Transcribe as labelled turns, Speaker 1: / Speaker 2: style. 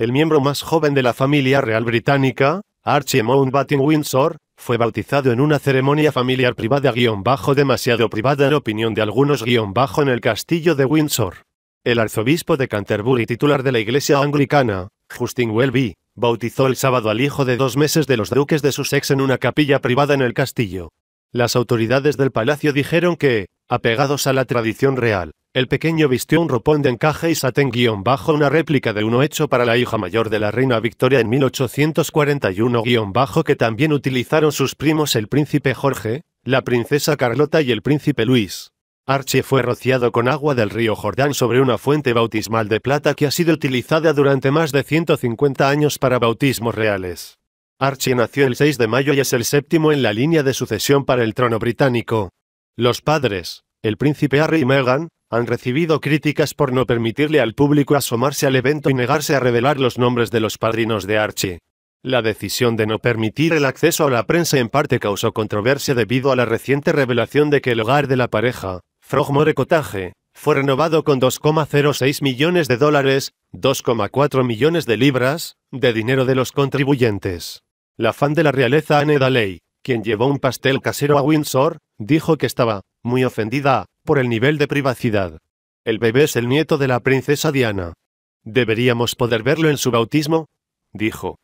Speaker 1: El miembro más joven de la familia real británica, Archie Mountbatten Windsor, fue bautizado en una ceremonia familiar privada guión bajo demasiado privada en opinión de algunos guión bajo en el castillo de Windsor. El arzobispo de Canterbury titular de la iglesia anglicana, Justin Welby, bautizó el sábado al hijo de dos meses de los duques de Sussex en una capilla privada en el castillo. Las autoridades del palacio dijeron que, apegados a la tradición real, el pequeño vistió un ropón de encaje y satén guión bajo una réplica de uno hecho para la hija mayor de la reina Victoria en 1841 bajo que también utilizaron sus primos el príncipe Jorge, la princesa Carlota y el príncipe Luis. Archie fue rociado con agua del río Jordán sobre una fuente bautismal de plata que ha sido utilizada durante más de 150 años para bautismos reales. Archie nació el 6 de mayo y es el séptimo en la línea de sucesión para el trono británico. Los padres, el príncipe Harry y Meghan, han recibido críticas por no permitirle al público asomarse al evento y negarse a revelar los nombres de los padrinos de Archie. La decisión de no permitir el acceso a la prensa en parte causó controversia debido a la reciente revelación de que el hogar de la pareja, Frogmore Cottage, fue renovado con 2,06 millones de dólares, 2,4 millones de libras, de dinero de los contribuyentes. La fan de la realeza Anne Daley, quien llevó un pastel casero a Windsor, dijo que estaba muy ofendida por el nivel de privacidad. El bebé es el nieto de la princesa Diana. ¿Deberíamos poder verlo en su bautismo? dijo.